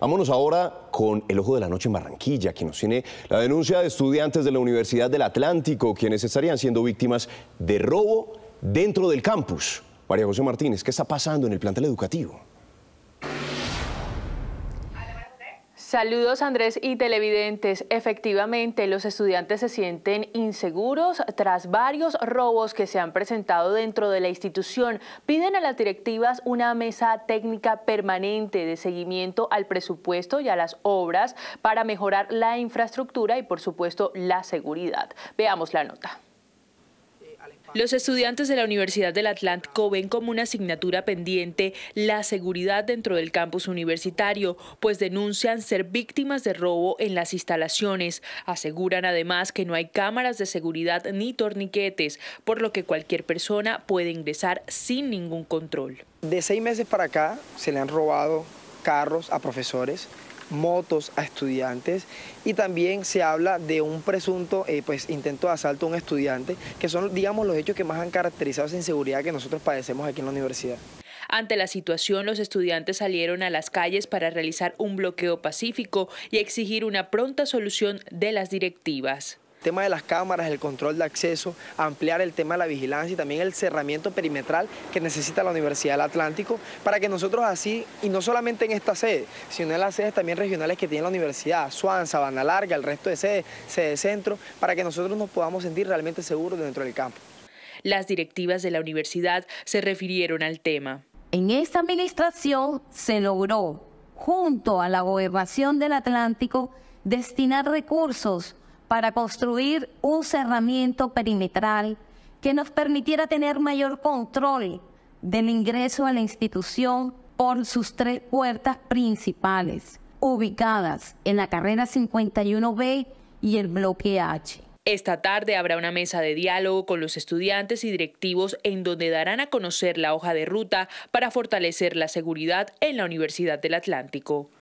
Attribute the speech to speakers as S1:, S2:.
S1: Vámonos ahora con el ojo de la noche en Barranquilla, que nos tiene la denuncia de estudiantes de la Universidad del Atlántico, quienes estarían siendo víctimas de robo dentro del campus. María José Martínez, ¿qué está pasando en el plantel educativo?
S2: Saludos Andrés y televidentes. Efectivamente, los estudiantes se sienten inseguros tras varios robos que se han presentado dentro de la institución. Piden a las directivas una mesa técnica permanente de seguimiento al presupuesto y a las obras para mejorar la infraestructura y por supuesto la seguridad. Veamos la nota. Los estudiantes de la Universidad del Atlántico ven como una asignatura pendiente la seguridad dentro del campus universitario, pues denuncian ser víctimas de robo en las instalaciones. Aseguran además que no hay cámaras de seguridad ni torniquetes, por lo que cualquier persona puede ingresar sin
S1: ningún control. De seis meses para acá se le han robado carros a profesores, motos a estudiantes y también se habla de un presunto eh, pues, intento de asalto a un estudiante, que son, digamos, los hechos que más han caracterizado esa inseguridad que nosotros padecemos aquí en la universidad.
S2: Ante la situación, los estudiantes salieron a las calles para realizar un bloqueo pacífico y exigir una pronta solución de las directivas. El
S1: tema de las cámaras, el control de acceso, ampliar el tema de la vigilancia y también el cerramiento perimetral que necesita la Universidad del Atlántico para que nosotros así, y no solamente en esta sede, sino en las sedes también regionales que tiene la universidad, Suanza, Sabana Larga, el resto de sedes, sede centro, para que nosotros nos podamos sentir realmente seguros dentro del campo.
S2: Las directivas de la universidad se refirieron al tema.
S3: En esta administración se logró, junto a la gobernación del Atlántico, destinar recursos para construir un cerramiento perimetral que nos permitiera tener mayor control del ingreso a la institución por sus tres puertas principales, ubicadas en la carrera 51B y el bloque H.
S2: Esta tarde habrá una mesa de diálogo con los estudiantes y directivos en donde darán a conocer la hoja de ruta para fortalecer la seguridad en la Universidad del Atlántico.